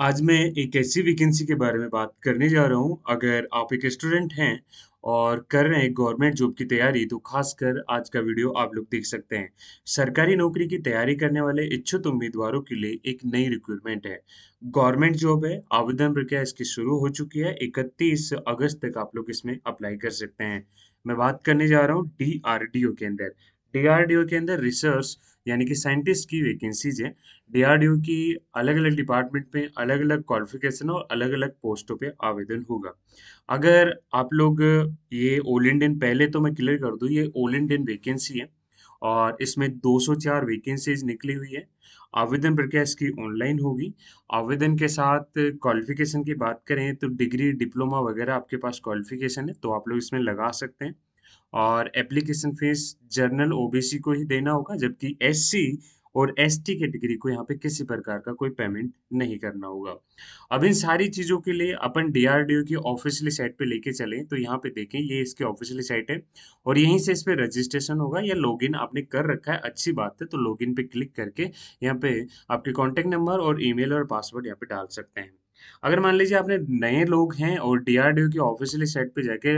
आज मैं एक ऐसी वैकेंसी के बारे में बात करने जा रहा हूँ अगर आप एक स्टूडेंट हैं और कर रहे हैं गवर्नमेंट जॉब की तैयारी तो खासकर आज का वीडियो आप लोग देख सकते हैं सरकारी नौकरी की तैयारी करने वाले इच्छुक उम्मीदवारों के लिए एक नई रिक्रूटमेंट है गवर्नमेंट जॉब है आवेदन प्रक्रिया इसकी शुरू हो चुकी है इकतीस अगस्त तक आप लोग इसमें अप्लाई कर सकते हैं मैं बात करने जा रहा हूँ डी के अंदर डी के अंदर रिसर्च यानी कि साइंटिस्ट की वैकेंसीज है डीआरडीओ की अलग अलग डिपार्टमेंट में अलग अलग क्वालिफिकेशन और अलग अलग पोस्टों पे आवेदन होगा अगर आप लोग ये ओल इंडियन पहले तो मैं क्लियर कर दूँ ये ओल इंडियन वैकेंसी है और इसमें 204 वैकेंसीज निकली हुई है आवेदन प्रक्रिया इसकी ऑनलाइन होगी आवेदन के साथ क्वालिफिकेशन की बात करें तो डिग्री डिप्लोमा वगैरह आपके पास क्वालिफिकेशन है तो आप लोग इसमें लगा सकते हैं और एप्लीकेशन फीस जर्नल ओबीसी को ही देना होगा जबकि एससी और एसटी कैटेगरी को यहाँ पे किसी प्रकार का कोई पेमेंट नहीं करना होगा अब इन सारी चीज़ों के लिए अपन डीआरडीओ की ऑफिशियली साइट पे लेके चले तो यहाँ पे देखें ये इसकी ऑफिशियली साइट है और यहीं से इस पर रजिस्ट्रेशन होगा या लॉगिन आपने कर रखा है अच्छी बात है तो लॉगिन पे क्लिक करके यहाँ पे आपके कॉन्टेक्ट नंबर और ईमेल और पासवर्ड यहाँ पे डाल सकते हैं अगर मान लीजिए आपने नए लोग हैं और डीआरडीओ की ऑफिशियल साइट पे जाके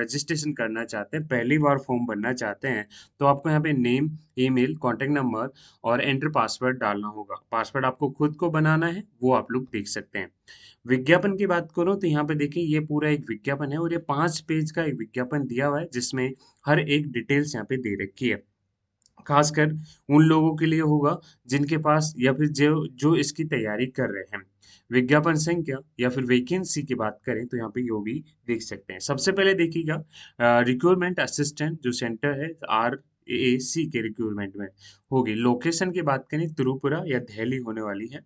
रजिस्ट्रेशन करना चाहते हैं पहली बार फॉर्म भरना चाहते हैं तो आपको यहाँ पे नेम ईमेल कांटेक्ट नंबर और एंटर पासवर्ड डालना होगा पासवर्ड आपको खुद को बनाना है वो आप लोग देख सकते हैं विज्ञापन की बात करो तो यहाँ पे देखिए ये पूरा एक विज्ञापन है और ये पांच पेज का एक विज्ञापन दिया हुआ है जिसमें हर एक डिटेल्स यहाँ पे दे रखी है खासकर उन लोगों के लिए होगा जिनके पास या फिर जो जो इसकी तैयारी कर रहे हैं विज्ञापन संख्या या फिर वैकेंसी की बात करें तो यहाँ पे यो भी देख सकते हैं सबसे पहले देखिएगा रिक्रूटमेंट असिस्टेंट जो सेंटर है आर ए सी के रिक्रूटमेंट में होगी लोकेशन की बात करें त्रिपुरा या दिल्ली होने वाली है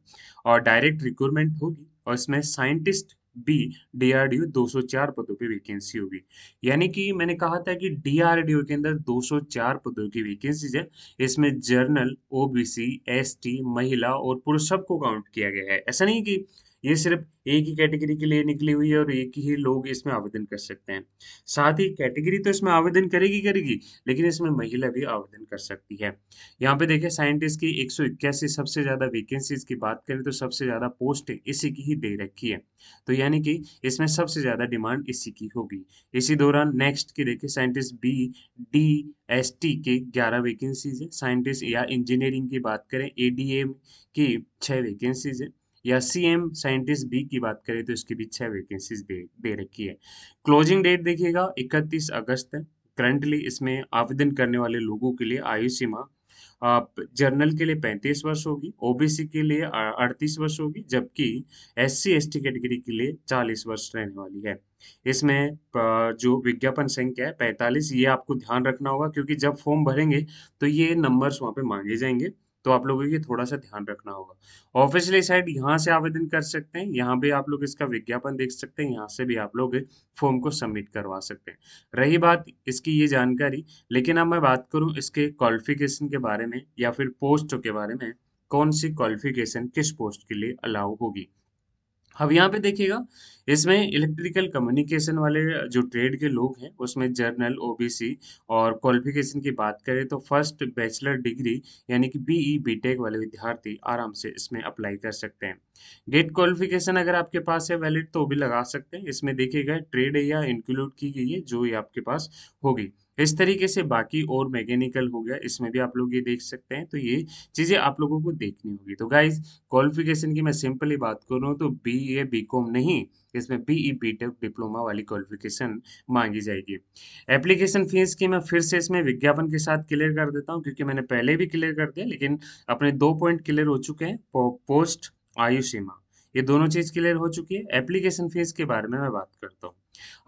और डायरेक्ट रिक्रूटमेंट होगी और इसमें साइंटिस्ट बी डीआरडीओ 204 पदों की वैकेंसी होगी यानी कि मैंने कहा था कि डीआरडीओ के अंदर 204 पदों की वैकेंसी है इसमें जर्नल ओबीसी एसटी महिला और पुरुष सबको काउंट किया गया है ऐसा नहीं कि ये सिर्फ एक ही कैटेगरी के लिए निकली हुई है और एक ही लोग इसमें आवेदन कर सकते हैं साथ ही कैटेगरी तो इसमें आवेदन करेगी करेगी लेकिन इसमें महिला भी आवेदन कर सकती है यहाँ पे देखिए साइंटिस्ट की एक सबसे ज़्यादा वैकेंसीज की बात करें तो सबसे ज़्यादा पोस्ट इसी की ही दे रखी है तो यानी कि इसमें सबसे ज़्यादा डिमांड इसी की होगी इसी दौरान नेक्स्ट की देखिए scientist B D S T के ग्यारह वैकेंसीज है साइंटिस्ट या इंजीनियरिंग की बात करें ए डी एम की छह वैकेंसीज है या सी एम साइंटिस्ट बी की बात करें तो इसके भी छह वैकेंसीज दे दे रखी है क्लोजिंग डेट देखिएगा इकतीस अगस्त करंटली इसमें आवेदन करने वाले लोगों के लिए आयु सीमा जर्नल के लिए 35 वर्ष होगी ओबीसी के लिए 38 वर्ष होगी जबकि एस सी एस कैटेगरी के लिए 40 वर्ष रहने वाली है इसमें जो विज्ञापन संख्या है 45 ये आपको ध्यान रखना होगा क्योंकि जब फॉर्म भरेंगे तो ये नंबर्स वहाँ पे मांगे जाएंगे तो आप लोगों को थोड़ा सा ध्यान रखना होगा ऑफिशियली साइट यहाँ से आवेदन कर सकते हैं यहाँ भी आप लोग इसका विज्ञापन देख सकते हैं यहाँ से भी आप लोग फॉर्म को सबमिट करवा सकते हैं रही बात इसकी ये जानकारी लेकिन अब मैं बात करूँ इसके क्वालिफिकेशन के बारे में या फिर पोस्टों के बारे में कौन सी क्वालिफिकेशन किस पोस्ट के लिए अलाउ होगी अब यहाँ पे देखिएगा इसमें इलेक्ट्रिकल कम्युनिकेशन वाले जो ट्रेड के लोग हैं उसमें जर्नल ओबीसी और क्वालिफिकेशन की बात करें तो फर्स्ट बैचलर डिग्री यानी कि बीई बीटेक e वाले विद्यार्थी आराम से इसमें अप्लाई कर सकते हैं गेट क्वालिफिकेशन अगर आपके पास है वैलिड तो भी लगा सकते हैं इसमें देखिएगा ट्रेड या इंक्लूड की गई है जो ये आपके पास होगी इस तरीके से बाकी और मैकेनिकल हो गया इसमें भी आप लोग ये देख सकते हैं तो ये चीज़ें आप लोगों को देखनी होगी तो गाइज क्वालिफिकेशन की मैं सिंपली बात करूँ तो बी ए बी कॉम नहीं इसमें B E B tech diploma वाली क्वालिफिकेशन मांगी जाएगी एप्लीकेशन फीस की मैं फिर से इसमें विज्ञापन के साथ क्लियर कर देता हूँ क्योंकि मैंने पहले भी क्लियर कर दिया लेकिन अपने दो पॉइंट क्लियर हो चुके हैं पोस्ट आयु सीमा ये दोनों चीज क्लियर हो चुकी है एप्लीकेशन फीस के बारे में मैं बात करता हूँ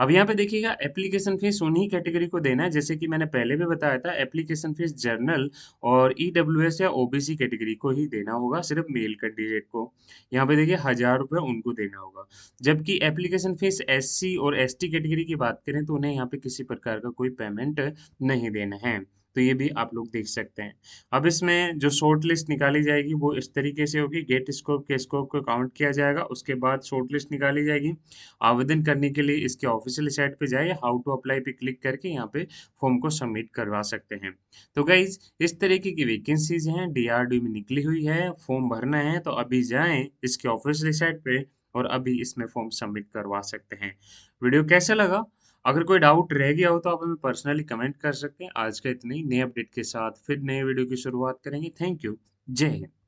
अब यहाँ पे देखिएगा एप्लीकेशन फीस उन्हीं कैटेगरी को देना है जैसे कि मैंने पहले भी बताया था एप्लीकेशन फीस जर्नल और ई e या ओबीसी कैटेगरी को ही देना होगा सिर्फ मेल कैंडिडेट को यहाँ पे देखिए हजार रुपये उनको देना होगा जबकि एप्लीकेशन फीस एस और एस कैटेगरी की बात करें तो उन्हें यहाँ पे किसी प्रकार का कोई पेमेंट नहीं देना है तो ये भी आप लोग देख सकते हैं अब इसमें जो शॉर्ट लिस्ट निकाली जाएगी वो इस तरीके से होगी गेट स्कोप के स्कोप को काउंट किया जाएगा उसके बाद शॉर्ट लिस्ट निकाली जाएगी आवेदन करने के लिए इसके ऑफिशियल साइट पे जाइए हाउ टू अप्लाई पे क्लिक करके यहाँ पे फॉर्म को सबमिट करवा सकते हैं तो गाइज इस तरीके की वैकेंसीज हैं डी में निकली हुई है फॉर्म भरना है तो अभी जाए इसके ऑफिशियल साइट पर और अभी इसमें फॉर्म सबमिट करवा सकते हैं वीडियो कैसा लगा अगर कोई डाउट रह गया हो तो आप हमें पर्सनली कमेंट कर सकते हैं आज का इतने ही नए अपडेट के साथ फिर नए वीडियो की शुरुआत करेंगे थैंक यू जय हिंद